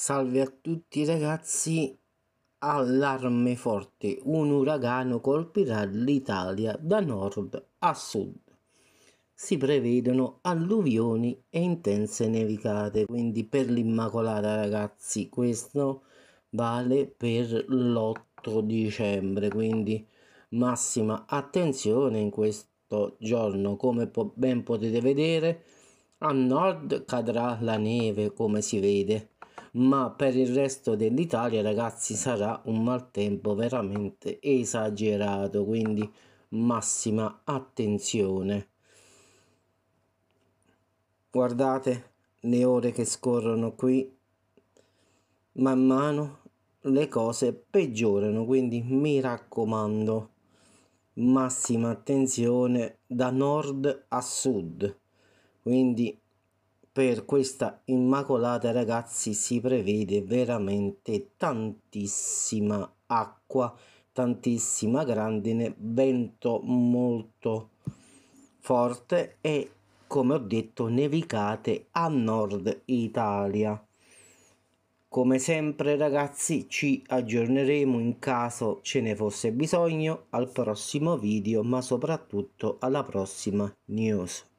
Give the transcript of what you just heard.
Salve a tutti ragazzi, allarme forte, un uragano colpirà l'Italia da nord a sud. Si prevedono alluvioni e intense nevicate, quindi per l'Immacolata ragazzi questo vale per l'8 dicembre, quindi massima attenzione in questo giorno come po ben potete vedere a nord cadrà la neve come si vede ma per il resto dell'Italia ragazzi sarà un maltempo veramente esagerato quindi massima attenzione guardate le ore che scorrono qui man mano le cose peggiorano quindi mi raccomando massima attenzione da nord a sud quindi per questa immacolata ragazzi si prevede veramente tantissima acqua tantissima grandine vento molto forte e come ho detto nevicate a nord Italia come sempre ragazzi ci aggiorneremo in caso ce ne fosse bisogno al prossimo video ma soprattutto alla prossima news